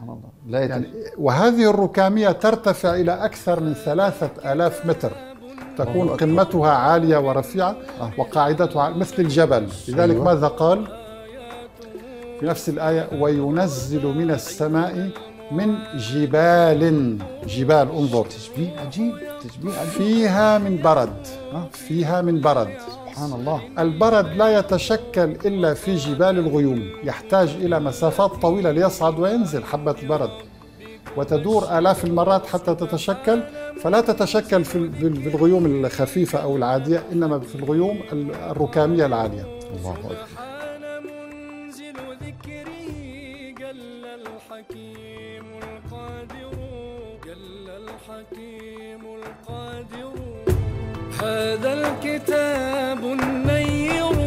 سبحان الله لا يعني وهذه الركامية ترتفع إلى أكثر من ثلاثة ألاف متر تكون قمتها عالية ورفيعة آه. وقاعدتها مثل الجبل أيوة. لذلك أيوة. ماذا قال في نفس الآية وينزل من السماء من جبال جبال انظر تشبيه عجيب تشبيه عجيب فيها من برد آه. فيها من برد سبحان الله البرد لا يتشكل إلا في جبال الغيوم يحتاج إلى مسافات طويلة ليصعد وينزل حبة البرد وتدور آلاف المرات حتى تتشكل فلا تتشكل في الغيوم الخفيفة أو العادية إنما في الغيوم الركامية العالية الله أكبر الحكيم القادر هذا الكتاب النير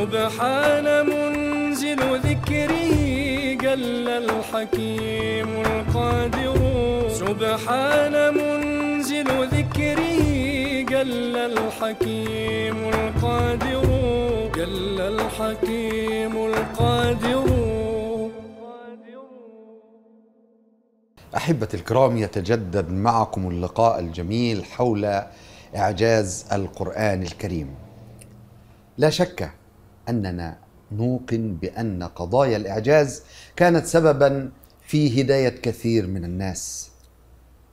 سبحان منزل ذكره جل الحكيم القادر سبحان منزل ذكره جل الحكيم القادر جل الحكيم القادر احبتي الكرام يتجدد معكم اللقاء الجميل حول اعجاز القران الكريم لا شك أننا نوقن بأن قضايا الإعجاز كانت سببا في هداية كثير من الناس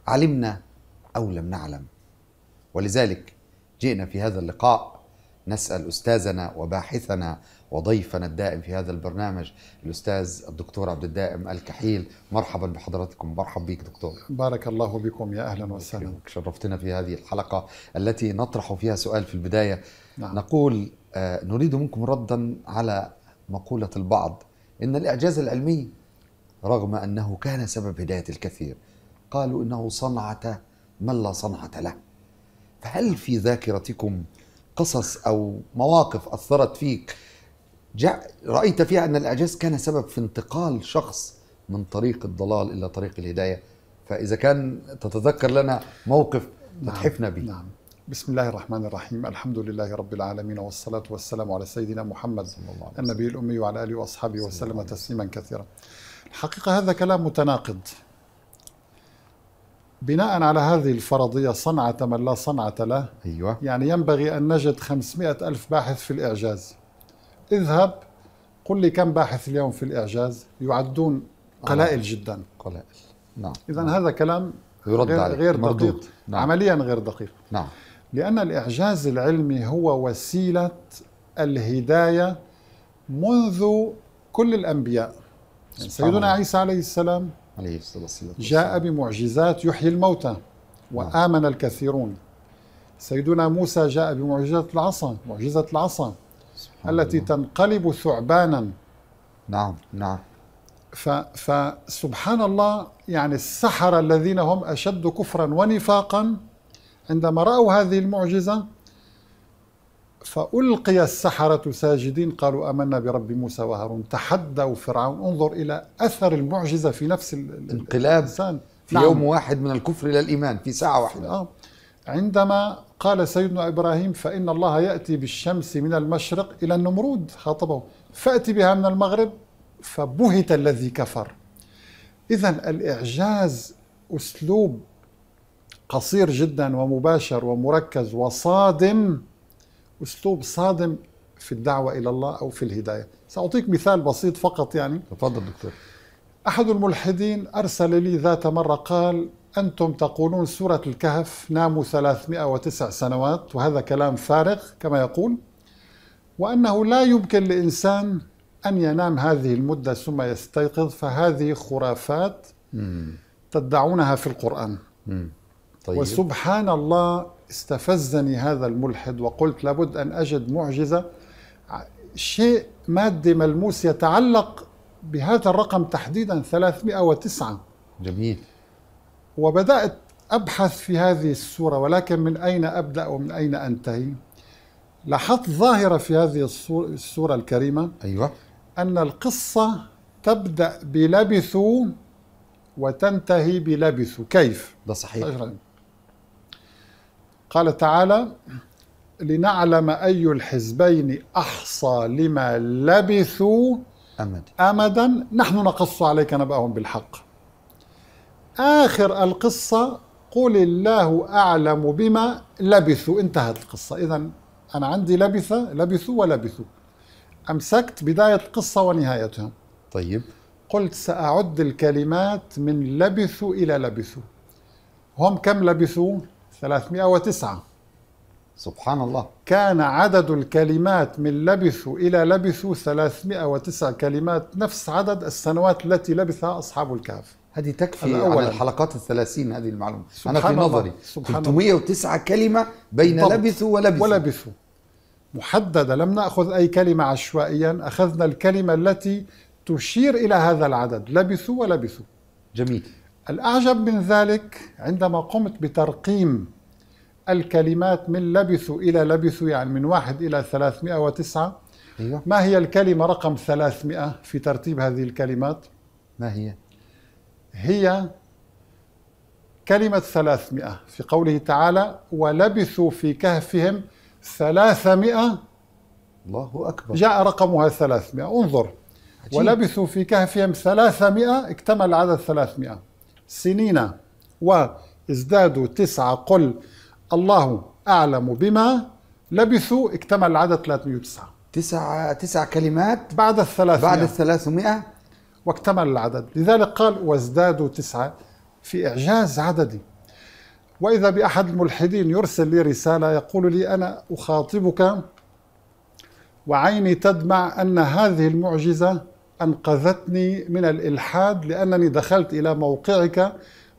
علمنا أو لم نعلم ولذلك جئنا في هذا اللقاء نسأل أستاذنا وباحثنا وضيفنا الدائم في هذا البرنامج الأستاذ الدكتور عبد الدائم الكحيل مرحبا بحضراتكم مرحبا بك دكتور بارك الله بكم يا أهلا وسهلا شرفتنا في هذه الحلقة التي نطرح فيها سؤال في البداية نعم. نقول آه، نريد منكم ردا على مقولة البعض إن الإعجاز العلمي رغم أنه كان سبب هداية الكثير قالوا إنه صنعة من لا صنعة له فهل في ذاكرتكم قصص أو مواقف أثرت فيك رأيت فيها أن الإعجاز كان سبب في انتقال شخص من طريق الضلال إلى طريق الهداية فإذا كان تتذكر لنا موقف نعم، تحفنا به نعم. بسم الله الرحمن الرحيم الحمد لله رب العالمين والصلاة والسلام على سيدنا محمد النبي الأمي وعلى آله وأصحابه وسلم تسليما كثيرا الحقيقة هذا كلام متناقض بناء على هذه الفرضية صنعة من لا صنعة له أيوة. يعني ينبغي أن نجد 500 ألف باحث في الإعجاز اذهب قل لي كم باحث اليوم في الإعجاز يعدون قلائل جدا قلائل نعم إذا نعم. هذا كلام يرد غير, غير دقيق نعم. عمليا غير دقيق نعم لأن الإعجاز العلمي هو وسيلة الهداية منذ كل الأنبياء سيدنا عيسى عليه السلام عليه الصلاة والسلام جاء بمعجزات يحيي الموتى وآمن الكثيرون سيدنا موسى جاء بمعجزة العصا معجزة العصا التي الله. تنقلب ثعبانا نعم نعم فسبحان الله يعني السحرة الذين هم أشد كفرا ونفاقا عندما رأوا هذه المعجزة فألقي السحرة ساجدين قالوا آمنا برب موسى وهارون تحدوا فرعون انظر إلى أثر المعجزة في نفس الانقلاب الإنسان في نعم. يوم واحد من الكفر إلى الإيمان في ساعة واحدة آه. عندما قال سيدنا إبراهيم فإن الله يأتي بالشمس من المشرق إلى النمرود خاطبه فأتي بها من المغرب فبهت الذي كفر إذا الإعجاز أسلوب قصير جدا ومباشر ومركز وصادم اسلوب صادم في الدعوه الى الله او في الهدايه ساعطيك مثال بسيط فقط يعني تفضل دكتور احد الملحدين ارسل لي ذات مره قال انتم تقولون سوره الكهف ناموا 309 سنوات وهذا كلام فارغ كما يقول وانه لا يمكن لانسان ان ينام هذه المده ثم يستيقظ فهذه خرافات تدعونها في القران طيب. وسبحان الله استفزني هذا الملحد وقلت لابد أن أجد معجزة شيء مادي ملموس يتعلق بهذا الرقم تحديدا 309 جميل وبدأت أبحث في هذه السورة ولكن من أين أبدأ ومن أين أنتهي لاحظت ظاهرة في هذه السورة الكريمة أيوة أن القصة تبدأ بلبثوا وتنتهي بلبثوا كيف؟ ده صحيح طيب، قال تعالى لنعلم أي الحزبين أحصى لما لبثوا أمد. أمدا نحن نقص عليك نبأهم بالحق آخر القصة قل الله أعلم بما لبثوا انتهت القصة إذا أنا عندي لبثة لبثوا ولبثوا أمسكت بداية القصة ونهايتها طيب قلت سأعد الكلمات من لبثوا إلى لبثوا هم كم لبثوا 309 سبحان الله كان عدد الكلمات من لبثوا إلى لبثوا 309 كلمات نفس عدد السنوات التي لبثها أصحاب الكهف هذه تكفي الأول. عن الحلقات الثلاثين هذه المعلومة سبحان أنا في نظري سبحان 309 كلمة بين طبط. لبثوا ولبثوا ولبثوا محددة لم نأخذ أي كلمة عشوائيا أخذنا الكلمة التي تشير إلى هذا العدد لبثوا ولبثوا جميل الأعجب من ذلك عندما قمت بترقيم الكلمات من لبثوا إلى لبثوا يعني من واحد إلى 309 أيوة. ما هي الكلمة رقم 300 في ترتيب هذه الكلمات؟ ما هي؟ هي كلمة 300 في قوله تعالى ولبثوا في كهفهم 300 الله أكبر جاء رقمها 300 انظر عجيب. ولبثوا في كهفهم 300 اكتمل عدد 300 سنين وازدادوا تسعة قل الله أعلم بما لبثوا اكتمل العدد 309 تسعة, تسع كلمات بعد الثلاثمائة بعد الثلاثمائة واكتمل العدد لذلك قال وازدادوا تسعة في إعجاز عددي وإذا بأحد الملحدين يرسل لي رسالة يقول لي أنا أخاطبك وعيني تدمع أن هذه المعجزة أنقذتني من الإلحاد لأنني دخلت إلى موقعك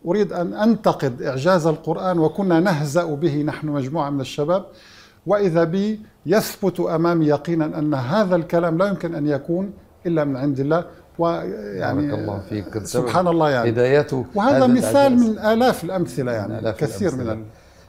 أريد أن أنتقد إعجاز القرآن وكنا نهزأ به نحن مجموعة من الشباب وإذا بي يثبت أمامي يقينا أن هذا الكلام لا يمكن أن يكون إلا من عند الله ويعني الله فيك سبحان الله يعني هدايته وهذا مثال من آلاف الأمثلة يعني من آلاف كثير الأمثلة. من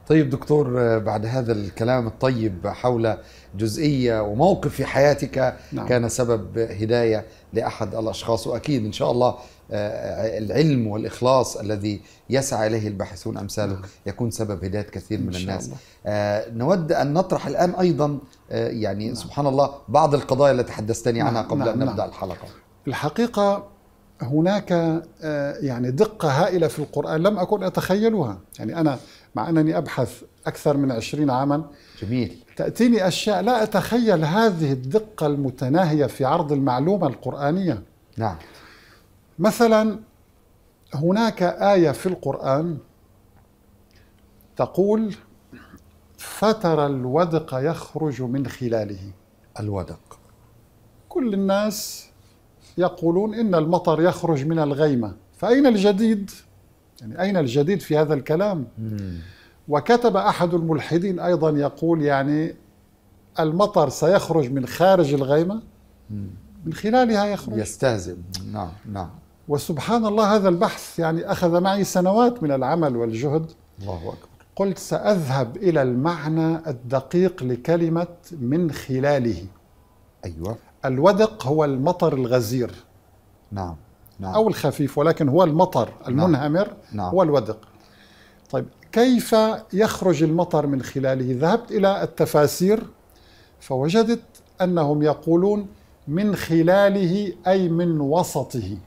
طيب دكتور بعد هذا الكلام الطيب حول جزئيه وموقف في حياتك نعم. كان سبب هدايه لاحد الاشخاص واكيد ان شاء الله آه، العلم والاخلاص الذي يسعى اليه الباحثون امثالك نعم. يكون سبب هدايه كثير من الناس الله. آه، نود ان نطرح الان ايضا آه، يعني نعم. سبحان الله بعض القضايا التي تحدثتني عنها نعم، قبل نعم. ان نبدا نعم. الحلقه الحقيقه هناك يعني دقة هائلة في القرآن لم أكن أتخيلها يعني أنا مع أنني أبحث أكثر من عشرين عاما جميل تأتيني أشياء لا أتخيل هذه الدقة المتناهية في عرض المعلومة القرآنية نعم مثلا هناك آية في القرآن تقول فترى الودق يخرج من خلاله الودق كل الناس يقولون إن المطر يخرج من الغيمة فأين الجديد يعني أين الجديد في هذا الكلام وكتب أحد الملحدين أيضا يقول يعني المطر سيخرج من خارج الغيمة من خلالها يخرج يستهزئ نعم نعم وسبحان الله هذا البحث يعني أخذ معي سنوات من العمل والجهد الله أكبر قلت سأذهب إلى المعنى الدقيق لكلمة من خلاله أيوة الودق هو المطر الغزير نعم نعم. أو الخفيف ولكن هو المطر نعم. المنهمر نعم. هو الودق طيب كيف يخرج المطر من خلاله ذهبت إلى التفاسير فوجدت أنهم يقولون من خلاله أي من وسطه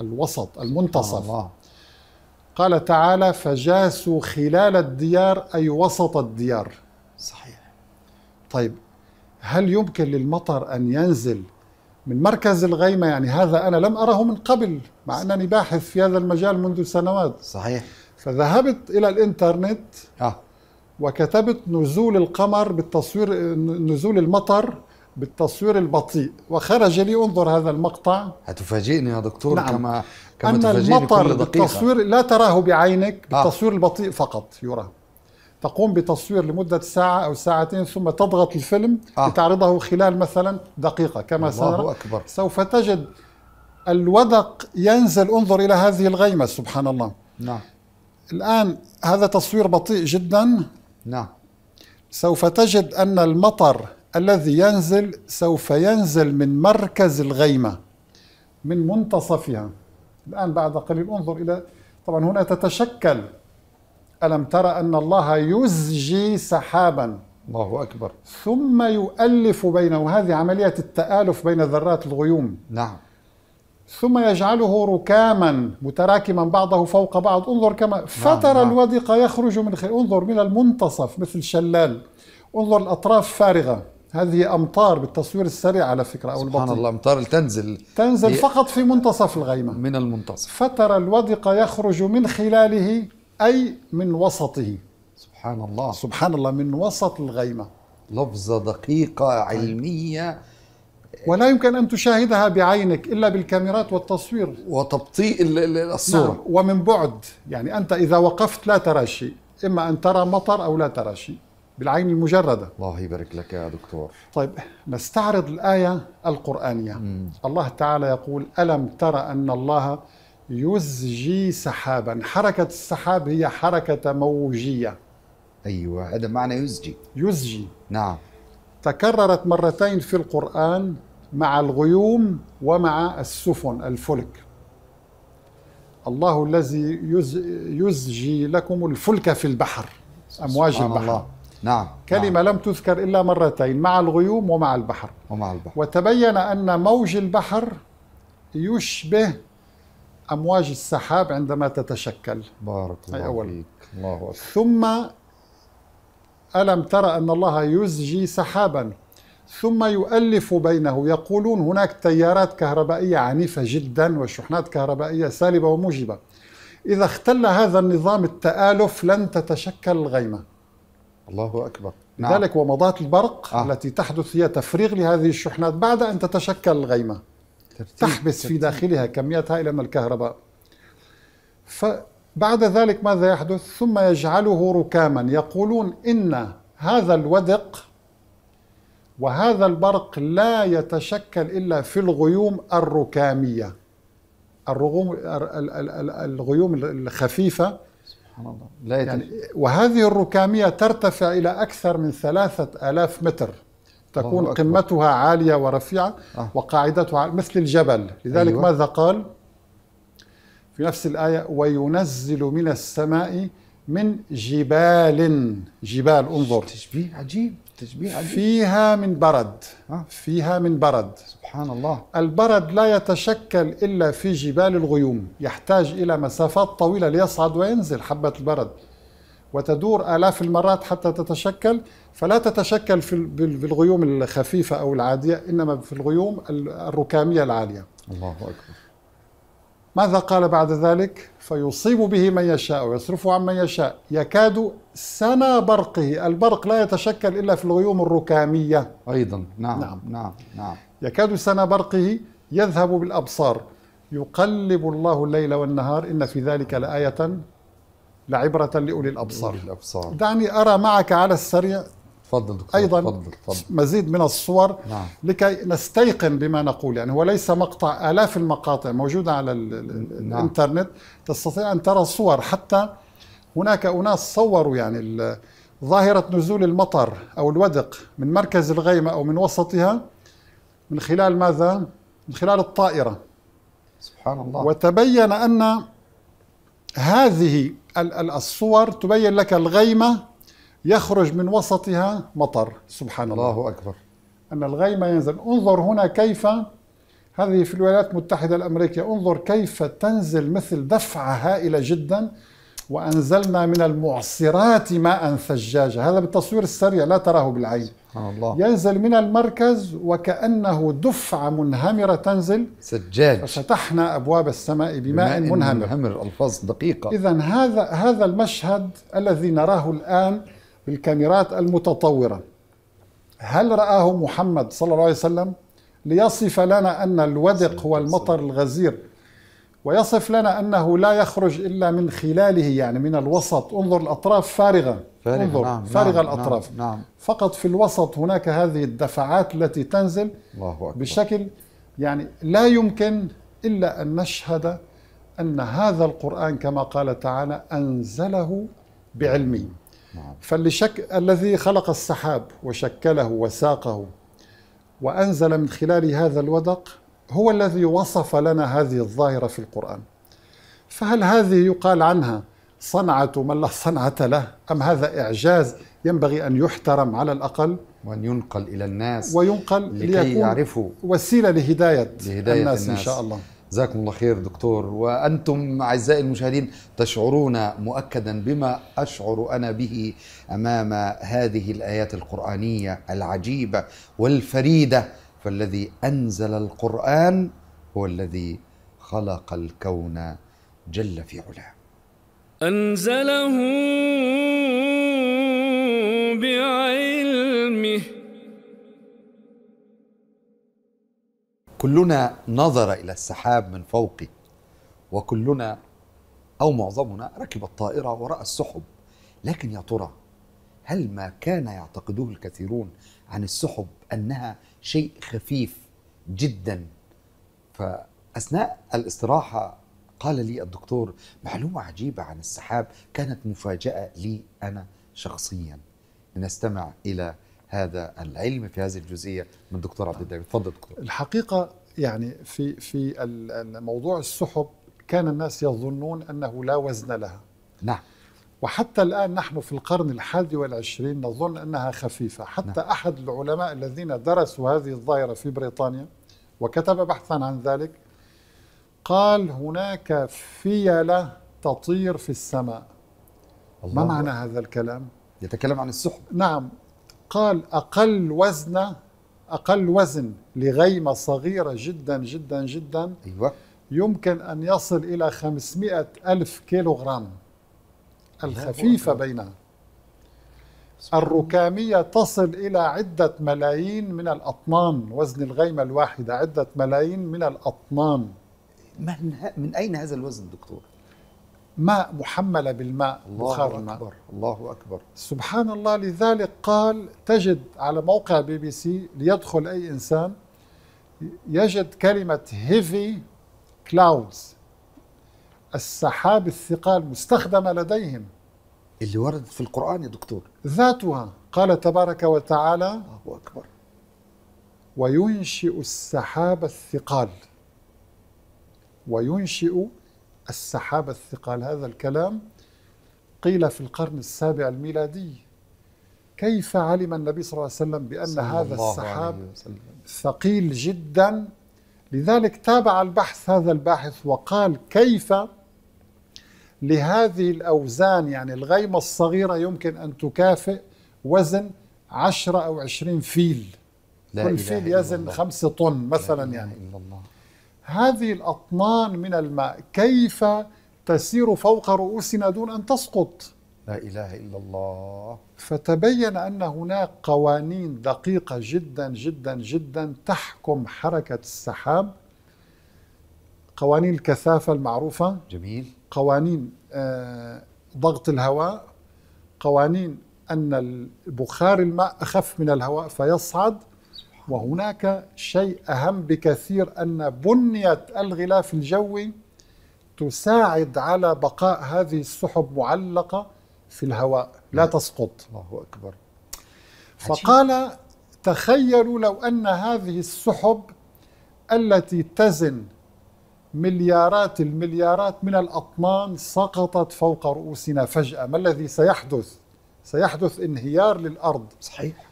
الوسط المنتصف الله. قال تعالى فجاسوا خلال الديار أي وسط الديار صحيح طيب هل يمكن للمطر أن ينزل من مركز الغيمة يعني هذا أنا لم أره من قبل مع أنني باحث في هذا المجال منذ سنوات صحيح فذهبت إلى الإنترنت آه. وكتبت نزول القمر بالتصوير نزول المطر بالتصوير البطيء وخرج لي انظر هذا المقطع هتفاجئني يا دكتور نعم. كما كما أن تفاجئني المطر كل دقيقة بالتصوير لا تراه بعينك آه. بالتصوير آه. البطيء فقط يرى تقوم بتصوير لمدة ساعة أو ساعتين ثم تضغط الفيلم آه. لتعرضه خلال مثلا دقيقة كما سنرى أكبر. سوف تجد الودق ينزل انظر إلى هذه الغيمة سبحان الله نعم الآن هذا تصوير بطيء جدا نعم سوف تجد أن المطر الذي ينزل سوف ينزل من مركز الغيمة من منتصفها الآن بعد قليل انظر إلى طبعا هنا تتشكل ألم ترى أن الله يزجي سحابا الله أكبر ثم يؤلف بينه هذه عملية التآلف بين ذرات الغيوم نعم ثم يجعله ركاما متراكما بعضه فوق بعض انظر كما نعم فترى نعم. الودق يخرج من خير انظر من المنتصف مثل شلال انظر الأطراف فارغة هذه أمطار بالتصوير السريع على فكرة أو سبحان البطيء سبحان الله أمطار تنزل تنزل فقط في منتصف الغيمة من المنتصف فترى الودق يخرج من خلاله أي من وسطه سبحان الله سبحان الله من وسط الغيمة لفظة دقيقة علمية ولا يمكن أن تشاهدها بعينك إلا بالكاميرات والتصوير وتبطيء الصورة نعم ومن بعد يعني أنت إذا وقفت لا ترى شيء إما أن ترى مطر أو لا ترى شيء بالعين المجردة الله يبارك لك يا دكتور طيب نستعرض الآية القرآنية مم. الله تعالى يقول ألم ترى أن الله يزجي سحابا حركة السحاب هي حركة موجية أيوة هذا معنى يزجي يزجي نعم تكررت مرتين في القرآن مع الغيوم ومع السفن الفلك الله الذي يزجي لكم الفلك في البحر أمواج سبحان البحر الله. نعم كلمة نعم. لم تذكر إلا مرتين مع الغيوم ومع البحر ومع البحر وتبين أن موج البحر يشبه امواج السحاب عندما تتشكل بارك الله أول. فيك الله أكبر. ثم الم ترى ان الله يزجي سحابا ثم يؤلف بينه يقولون هناك تيارات كهربائيه عنيفه جدا وشحنات كهربائيه سالبه وموجبه اذا اختل هذا النظام التالف لن تتشكل الغيمه الله اكبر نعم. لذلك ومضات البرق آه. التي تحدث هي تفريغ لهذه الشحنات بعد ان تتشكل الغيمه تحبس في داخلها كميات هائلة من الكهرباء فبعد ذلك ماذا يحدث ثم يجعله ركاما يقولون إن هذا الودق وهذا البرق لا يتشكل إلا في الغيوم الركامية الرغوم الغيوم الخفيفة سبحان الله لا يعني وهذه الركامية ترتفع إلى أكثر من ثلاثة آلاف متر تكون قمتها عالية ورفيعة آه. وقاعدتها مثل الجبل لذلك أيوة. ماذا قال في نفس الآية وينزل من السماء من جبال جبال انظر تشبيه عجيب تشبيه عجيب فيها من برد آه. فيها من برد سبحان الله البرد لا يتشكل إلا في جبال الغيوم يحتاج إلى مسافات طويلة ليصعد وينزل حبة البرد وتدور آلاف المرات حتى تتشكل فلا تتشكل في الغيوم الخفيفة أو العادية إنما في الغيوم الركامية العالية الله أكبر ماذا قال بعد ذلك فيصيب به من يشاء ويصرفه عن من يشاء يكاد سنا برقه البرق لا يتشكل إلا في الغيوم الركامية أيضا نعم نعم نعم, نعم. يكاد سنا برقه يذهب بالأبصار يقلب الله الليل والنهار إن في ذلك لآية لعبرة لأولي الأبصار الأبصار دعني أرى معك على السريع تفضل دكتور أيضا تفضل تفضل. مزيد من الصور نعم. لكي نستيقن بما نقول يعني هو ليس مقطع آلاف المقاطع موجودة على الـ نعم. الإنترنت تستطيع أن ترى صور حتى هناك أناس صوروا يعني ظاهرة نزول المطر أو الودق من مركز الغيمة أو من وسطها من خلال ماذا؟ من خلال الطائرة سبحان الله وتبين أن هذه الصور تبين لك الغيمة يخرج من وسطها مطر سبحان الله, الله أكبر أن الغيمة ينزل انظر هنا كيف هذه في الولايات المتحدة الأمريكية انظر كيف تنزل مثل دفعة هائلة جدا وأنزلنا من المعصرات ماء ثجاجا هذا بالتصوير السريع لا تراه بالعين الله. ينزل من المركز وكأنه دفعة منهمرة تنزل سجاج ففتحنا أبواب السماء بماء, بماء منهمر منهمر ألفاظ دقيقة إذا هذا هذا المشهد الذي نراه الآن بالكاميرات المتطورة هل رآه محمد صلى الله عليه وسلم ليصف لنا أن الودق هو المطر الغزير ويصف لنا أنه لا يخرج إلا من خلاله يعني من الوسط انظر الأطراف فارغة فارغة انظر نعم, نعم، فارغة نعم الأطراف نعم نعم فقط في الوسط هناك هذه الدفعات التي تنزل الله أكبر بشكل يعني لا يمكن إلا أن نشهد أن هذا القرآن كما قال تعالى أنزله بعلمه نعم. فلشك الذي خلق السحاب وشكله وساقه وأنزل من خلال هذا الودق هو الذي وصف لنا هذه الظاهرة في القرآن فهل هذه يقال عنها صنعة من لا صنعة له أم هذا إعجاز ينبغي أن يحترم على الأقل وأن ينقل إلى الناس وينقل لكي يعرفوا وسيلة لهداية, لهداية الناس, الناس إن شاء الله جزاكم الله خير دكتور وأنتم أعزائي المشاهدين تشعرون مؤكدا بما أشعر أنا به أمام هذه الآيات القرآنية العجيبة والفريدة فالذي انزل القران هو الذي خلق الكون جل في علاه انزله بعلمه كلنا نظر الى السحاب من فوقه وكلنا او معظمنا ركب الطائره وراى السحب لكن يا ترى هل ما كان يعتقده الكثيرون عن السحب انها شيء خفيف جدا فاثناء الاستراحه قال لي الدكتور معلومه عجيبه عن السحاب كانت مفاجاه لي انا شخصيا نستمع الى هذا العلم في هذه الجزئيه من الدكتور عبد الدايم تفضل دكتور الحقيقه يعني في في موضوع السحب كان الناس يظنون انه لا وزن لها نعم وحتى الآن نحن في القرن الحادي والعشرين نظن أنها خفيفة حتى نعم. أحد العلماء الذين درسوا هذه الظاهرة في بريطانيا وكتب بحثا عن ذلك قال هناك فيلة تطير في السماء الله ما معنى هذا الكلام؟ يتكلم عن السحب نعم قال أقل وزن أقل وزن لغيمة صغيرة جدا جدا جدا أيوة. يمكن أن يصل إلى 500 ألف كيلوغرام الخفيفة بينها الركامية تصل إلى عدة ملايين من الأطنان وزن الغيمة الواحدة عدة ملايين من الأطنان من, من أين هذا الوزن دكتور؟ ماء محملة بالماء الله بخار أكبر الله أكبر سبحان الله لذلك قال تجد على موقع بي بي سي ليدخل أي إنسان يجد كلمة heavy clouds السحاب الثقال مستخدمة لديهم اللي وردت في القرآن يا دكتور ذاتها قال تبارك وتعالى الله أكبر وينشئ السحاب الثقال وينشئ السحاب الثقال هذا الكلام قيل في القرن السابع الميلادي كيف علم النبي صلى الله عليه وسلم بأن هذا السحاب ثقيل جدا لذلك تابع البحث هذا الباحث وقال كيف لهذه الأوزان يعني الغيمة الصغيرة يمكن أن تكافئ وزن 10 أو 20 فيل لا كل فيل يزن 5 طن مثلا يعني إله الله. هذه الأطنان من الماء كيف تسير فوق رؤوسنا دون أن تسقط لا إله إلا الله فتبين أن هناك قوانين دقيقة جدا جدا جدا تحكم حركة السحاب قوانين الكثافة المعروفة جميل قوانين آه، ضغط الهواء قوانين أن بخار الماء أخف من الهواء فيصعد وهناك شيء أهم بكثير أن بنية الغلاف الجوي تساعد على بقاء هذه السحب معلقة في الهواء لا نعم. تسقط الله أكبر فقال تخيلوا لو أن هذه السحب التي تزن مليارات المليارات من الأطنان سقطت فوق رؤوسنا فجأة ما الذي سيحدث؟ سيحدث انهيار للأرض صحيح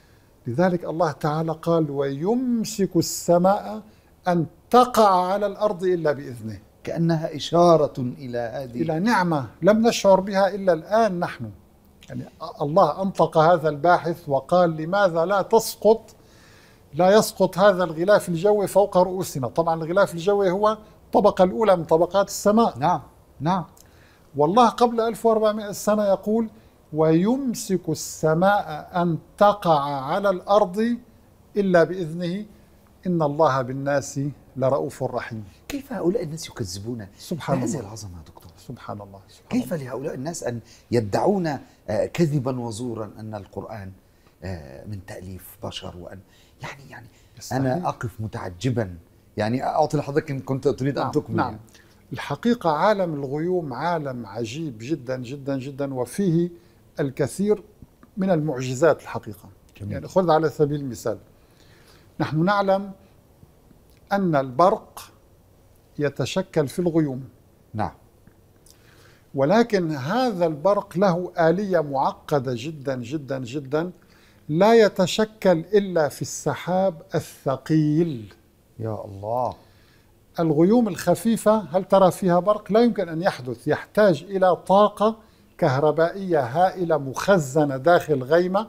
لذلك الله تعالى قال ويمسك السماء أن تقع على الأرض إلا بإذنه كأنها إشارة إلى هذه إلى نعمة لم نشعر بها إلا الآن نحن يعني الله أنطق هذا الباحث وقال لماذا لا تسقط لا يسقط هذا الغلاف الجوي فوق رؤوسنا طبعا الغلاف الجوي هو الطبقة الأولى من طبقات السماء نعم نعم والله قبل 1400 سنة يقول ويمسك السماء أن تقع على الأرض إلا بإذنه إن الله بالناس لرؤوف رحيم كيف هؤلاء الناس يكذبون سبحان الله العظمة يا دكتور سبحان الله سبحان كيف الله. لهؤلاء الناس أن يدعون آه، كذبا وزورا أن القرآن آه، من تأليف بشر وأن يعني يعني أنا أقف متعجبا يعني اعطي لحضرتك ان كنت تريد ان نعم، تكمل نعم. يعني. الحقيقه عالم الغيوم عالم عجيب جدا جدا جدا وفيه الكثير من المعجزات الحقيقه جميل. يعني خذ على سبيل المثال نحن نعلم ان البرق يتشكل في الغيوم نعم ولكن هذا البرق له آلية معقدة جدا جدا جدا لا يتشكل إلا في السحاب الثقيل يا الله الغيوم الخفيفة هل ترى فيها برق؟ لا يمكن أن يحدث يحتاج إلى طاقة كهربائية هائلة مخزنة داخل غيمة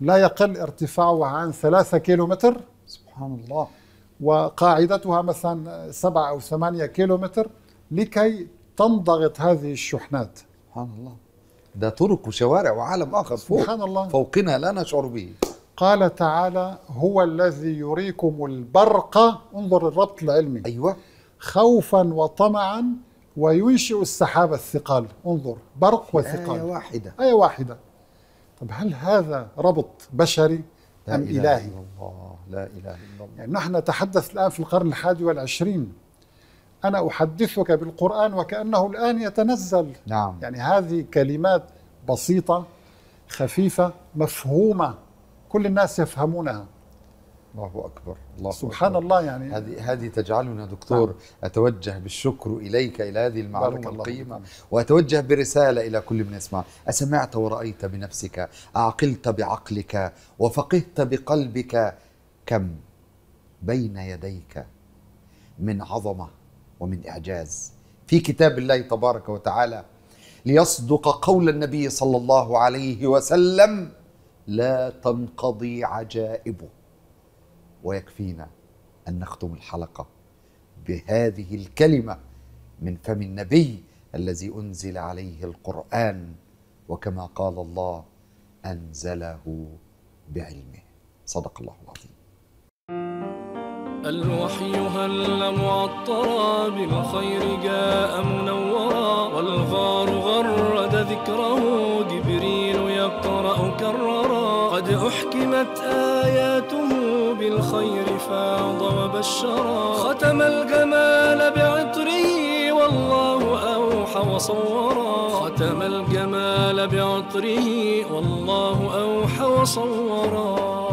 لا يقل ارتفاعها عن ثلاثة كيلومتر سبحان الله وقاعدتها مثلا سبعة أو ثمانية كيلومتر لكي تنضغط هذه الشحنات سبحان الله ده طرق وشوارع وعالم آخر فوق سبحان الله فوقنا لا نشعر به قال تعالى هو الذي يريكم البرق انظر الربط العلمي أيوة خوفا وطمعا وينشئ السحاب الثقال انظر برق آية وثقال آية واحدة آية واحدة طب هل هذا ربط بشري لا أم إله إلهي؟ إلا الله لا إله إلا الله يعني نحن نتحدث الآن في القرن الحادي والعشرين أنا أحدثك بالقرآن وكأنه الآن يتنزل نعم يعني هذه كلمات بسيطة خفيفة مفهومة كل الناس يفهمونها الله اكبر الله سبحان أكبر. الله يعني هذه هذه تجعلنا دكتور نعم. اتوجه بالشكر اليك الى هذه المعلومه القيمه واتوجه برساله الى كل من يسمع اسمعت ورايت بنفسك اعقلت بعقلك وفقهت بقلبك كم بين يديك من عظمه ومن اعجاز في كتاب الله تبارك وتعالى ليصدق قول النبي صلى الله عليه وسلم لا تنقضي عجائبه ويكفينا ان نختم الحلقه بهذه الكلمه من فم النبي الذي انزل عليه القران وكما قال الله انزله بعلمه صدق الله العظيم الوحي هل معطرا بالخير جاء منورا والغار غرد ذكره جبريل يقرأ كرا أحكمت آياته بالخير فاض وبشرا ختم الجمال بعطره والله أوحى وصورا ختم الجمال بعطره والله أوحى وصورا